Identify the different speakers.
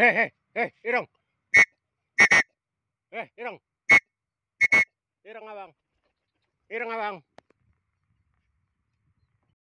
Speaker 1: hey, hey, hey, irong.
Speaker 2: Eh, irong. Irong abang.
Speaker 3: Irong abang.